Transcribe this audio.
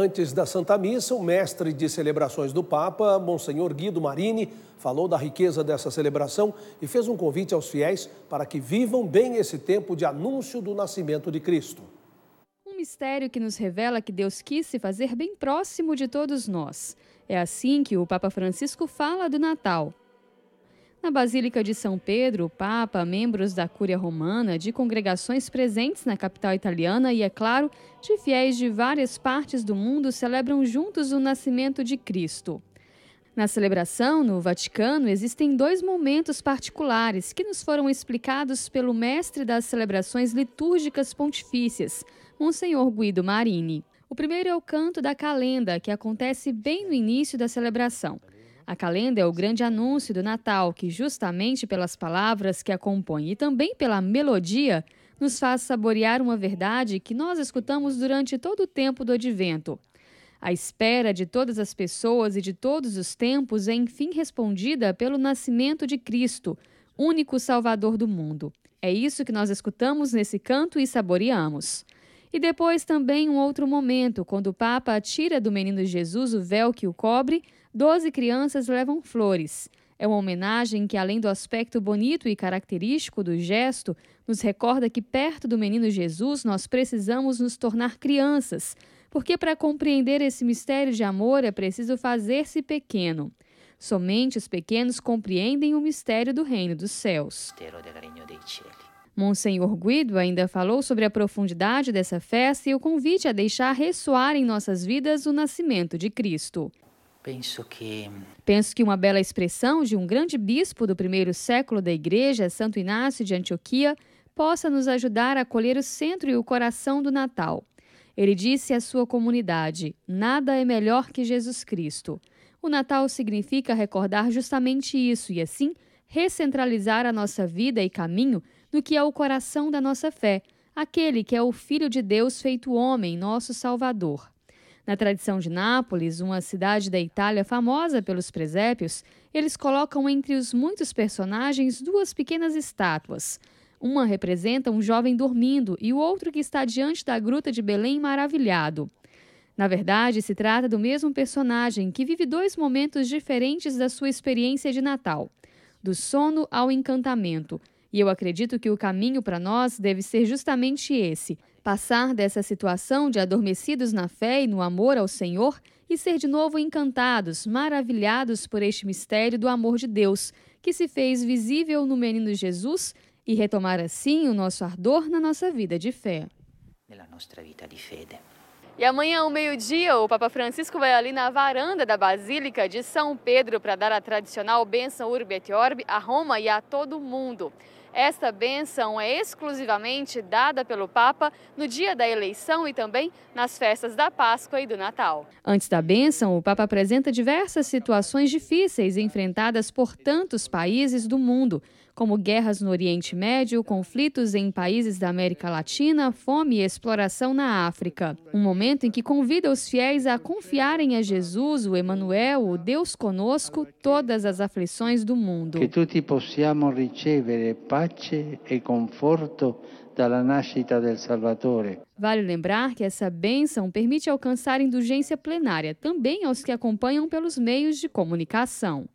Antes da Santa Missa, o mestre de celebrações do Papa, Monsenhor Guido Marini, falou da riqueza dessa celebração e fez um convite aos fiéis para que vivam bem esse tempo de anúncio do nascimento de Cristo. Um mistério que nos revela que Deus quis se fazer bem próximo de todos nós. É assim que o Papa Francisco fala do Natal. Na Basílica de São Pedro, o Papa, membros da Cúria Romana, de congregações presentes na capital italiana e, é claro, de fiéis de várias partes do mundo celebram juntos o nascimento de Cristo. Na celebração, no Vaticano, existem dois momentos particulares que nos foram explicados pelo mestre das celebrações litúrgicas pontifícias, Monsenhor Guido Marini. O primeiro é o canto da calenda, que acontece bem no início da celebração. A calenda é o grande anúncio do Natal, que justamente pelas palavras que compõem e também pela melodia, nos faz saborear uma verdade que nós escutamos durante todo o tempo do advento. A espera de todas as pessoas e de todos os tempos é enfim respondida pelo nascimento de Cristo, único Salvador do mundo. É isso que nós escutamos nesse canto e saboreamos. E depois também um outro momento, quando o Papa tira do menino Jesus o véu que o cobre Doze crianças levam flores. É uma homenagem que, além do aspecto bonito e característico do gesto, nos recorda que, perto do menino Jesus, nós precisamos nos tornar crianças, porque para compreender esse mistério de amor é preciso fazer-se pequeno. Somente os pequenos compreendem o mistério do reino dos céus. Monsenhor Guido ainda falou sobre a profundidade dessa festa e o convite a deixar ressoar em nossas vidas o nascimento de Cristo. Penso que. Penso que uma bela expressão de um grande bispo do primeiro século da Igreja, Santo Inácio de Antioquia, possa nos ajudar a colher o centro e o coração do Natal. Ele disse à sua comunidade: Nada é melhor que Jesus Cristo. O Natal significa recordar justamente isso e, assim, recentralizar a nossa vida e caminho no que é o coração da nossa fé, aquele que é o Filho de Deus feito homem, nosso Salvador. Na tradição de Nápoles, uma cidade da Itália famosa pelos presépios, eles colocam entre os muitos personagens duas pequenas estátuas. Uma representa um jovem dormindo e o outro que está diante da gruta de Belém maravilhado. Na verdade, se trata do mesmo personagem que vive dois momentos diferentes da sua experiência de Natal: do sono ao encantamento. E eu acredito que o caminho para nós deve ser justamente esse: Passar dessa situação de adormecidos na fé e no amor ao Senhor e ser de novo encantados, maravilhados por este mistério do amor de Deus, que se fez visível no menino Jesus e retomar assim o nosso ardor na nossa vida de fé. E amanhã, ao meio-dia, o Papa Francisco vai ali na varanda da Basílica de São Pedro para dar a tradicional bênção Urbi et Orbi a Roma e a todo o mundo. Esta bênção é exclusivamente dada pelo Papa no dia da eleição e também nas festas da Páscoa e do Natal. Antes da bênção, o Papa apresenta diversas situações difíceis enfrentadas por tantos países do mundo, como guerras no Oriente Médio, conflitos em países da América Latina, fome e exploração na África. Um momento em que convida os fiéis a confiarem a Jesus, o Emanuel, o Deus conosco, todas as aflições do mundo. Que pace e conforto dalla nascita del Salvatore. Vale lembrar que essa bênção permite alcançar indulgência plenária também aos que acompanham pelos meios de comunicação.